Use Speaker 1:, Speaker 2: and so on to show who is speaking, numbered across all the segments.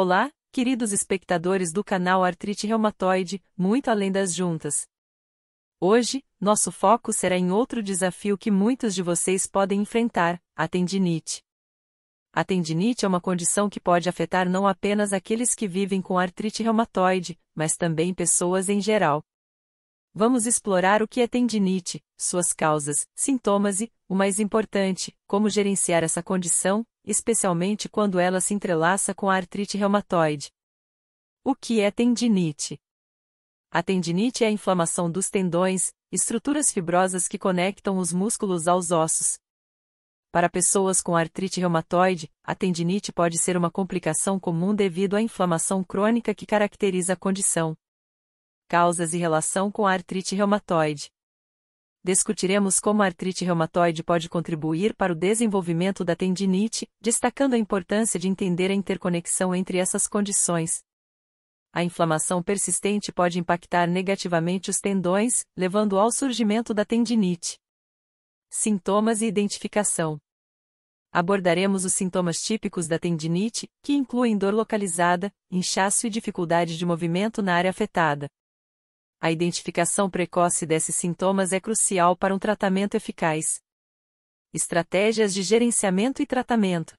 Speaker 1: Olá, queridos espectadores do canal Artrite Reumatoide, muito além das juntas. Hoje, nosso foco será em outro desafio que muitos de vocês podem enfrentar, a tendinite. A tendinite é uma condição que pode afetar não apenas aqueles que vivem com artrite reumatoide, mas também pessoas em geral. Vamos explorar o que é tendinite, suas causas, sintomas e, o mais importante, como gerenciar essa condição, especialmente quando ela se entrelaça com a artrite reumatoide. O que é tendinite? A tendinite é a inflamação dos tendões, estruturas fibrosas que conectam os músculos aos ossos. Para pessoas com artrite reumatoide, a tendinite pode ser uma complicação comum devido à inflamação crônica que caracteriza a condição. Causas e relação com a artrite reumatoide discutiremos como a artrite reumatoide pode contribuir para o desenvolvimento da tendinite, destacando a importância de entender a interconexão entre essas condições. A inflamação persistente pode impactar negativamente os tendões, levando ao surgimento da tendinite. Sintomas e identificação. Abordaremos os sintomas típicos da tendinite, que incluem dor localizada, inchaço e dificuldade de movimento na área afetada. A identificação precoce desses sintomas é crucial para um tratamento eficaz. Estratégias de gerenciamento e tratamento.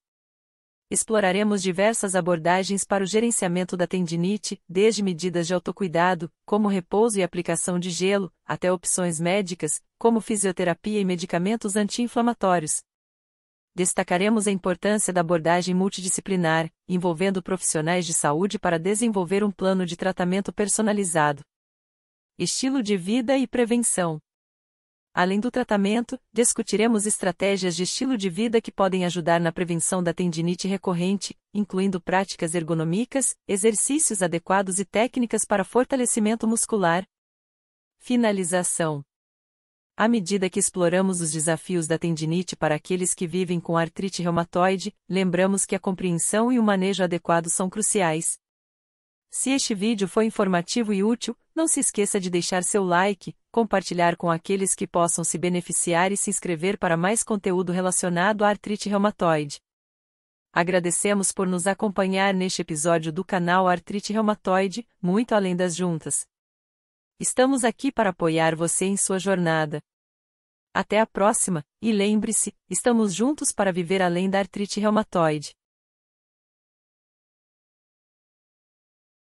Speaker 1: Exploraremos diversas abordagens para o gerenciamento da tendinite, desde medidas de autocuidado, como repouso e aplicação de gelo, até opções médicas, como fisioterapia e medicamentos anti-inflamatórios. Destacaremos a importância da abordagem multidisciplinar, envolvendo profissionais de saúde para desenvolver um plano de tratamento personalizado estilo de vida e prevenção. Além do tratamento, discutiremos estratégias de estilo de vida que podem ajudar na prevenção da tendinite recorrente, incluindo práticas ergonômicas, exercícios adequados e técnicas para fortalecimento muscular. Finalização à medida que exploramos os desafios da tendinite para aqueles que vivem com artrite reumatoide, lembramos que a compreensão e o manejo adequado são cruciais, se este vídeo foi informativo e útil, não se esqueça de deixar seu like, compartilhar com aqueles que possam se beneficiar e se inscrever para mais conteúdo relacionado à artrite reumatoide. Agradecemos por nos acompanhar neste episódio do canal Artrite Reumatoide, muito além das juntas. Estamos aqui para apoiar você em sua jornada. Até a próxima, e lembre-se, estamos juntos para viver além da artrite reumatoide.